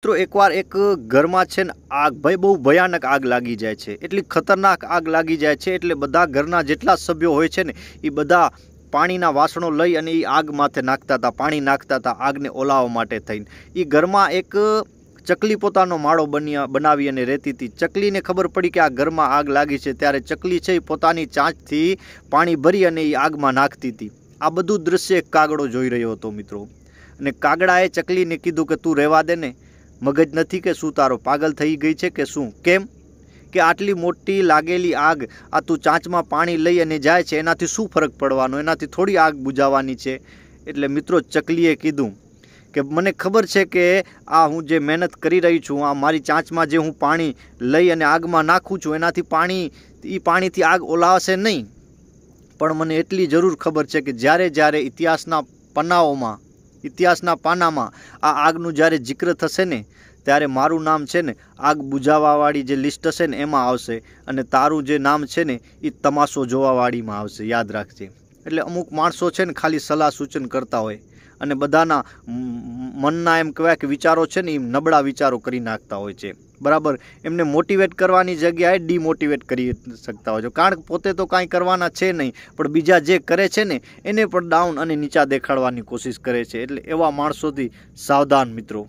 મિત્રો એકવાર એક ઘરમાં છે ને આગ ભાઈ બહુ ભયાનક આગ લાગી જાય છે એટલી ખતરનાક આગ લાગી જાય છે એટલે બધા ઘરના જેટલા સભ્યો હોય છે ને એ બધા પાણીના વાસણો લઈ અને એ આગ માથે નાખતા હતા પાણી નાખતા હતા આગને ઓલાવવા માટે થઈને એ ઘરમાં એક ચકલી પોતાનો માળો બન્યા બનાવી અને રહેતી હતી ચકલીને ખબર પડી કે આ ઘરમાં આગ લાગી છે ત્યારે ચકલી છે એ પોતાની ચાંચથી પાણી ભરી અને એ આગમાં નાખતી હતી આ બધું દૃશ્ય એક કાગડો જોઈ રહ્યો હતો મિત્રો અને કાગડાએ ચકલીને કીધું કે તું રહેવા દે ને મગજ નથી કે શું તારો પાગલ થઈ ગઈ છે કે શું કેમ કે આટલી મોટી લાગેલી આગ આ તું ચાંચમાં પાણી લઈ અને જાય છે એનાથી શું ફરક પડવાનો એનાથી થોડી આગ બુજાવાની છે એટલે મિત્રો ચકલીએ કીધું કે મને ખબર છે કે આ હું જે મહેનત કરી રહી છું આ મારી ચાંચમાં જે હું પાણી લઈ અને આગમાં નાખું છું એનાથી પાણી એ પાણીથી આગ ઓલાવશે નહીં પણ મને એટલી જરૂર ખબર છે કે જ્યારે જ્યારે ઇતિહાસના પન્નાઓમાં ઇતિહાસના પાનામાં આ આગનું જ્યારે જિક્ર થશે ને ત્યારે મારું નામ છે ને આગ બુજાવાવાળી જે લિસ્ટ હશે ને એમાં આવશે અને તારું જે નામ છે ને એ તમાશો જોવાવાળીમાં આવશે યાદ રાખજે એટલે અમુક માણસો છે ને ખાલી સલાહ સૂચન કરતા હોય અને બધાના મનના એમ કહેવાય કે વિચારો છે ને એ નબળા વિચારો કરી નાખતા હોય છે બરાબર એમને મોટિવેટ કરવાની જગ્યાએ ડીમોટિવેટ કરી શકતા હોય છો કારણ કે પોતે તો કાંઈ કરવાના છે નહીં પણ બીજા જે કરે છે ને એને પણ ડાઉન અને નીચા દેખાડવાની કોશિશ કરે છે એટલે એવા માણસોથી સાવધાન મિત્રો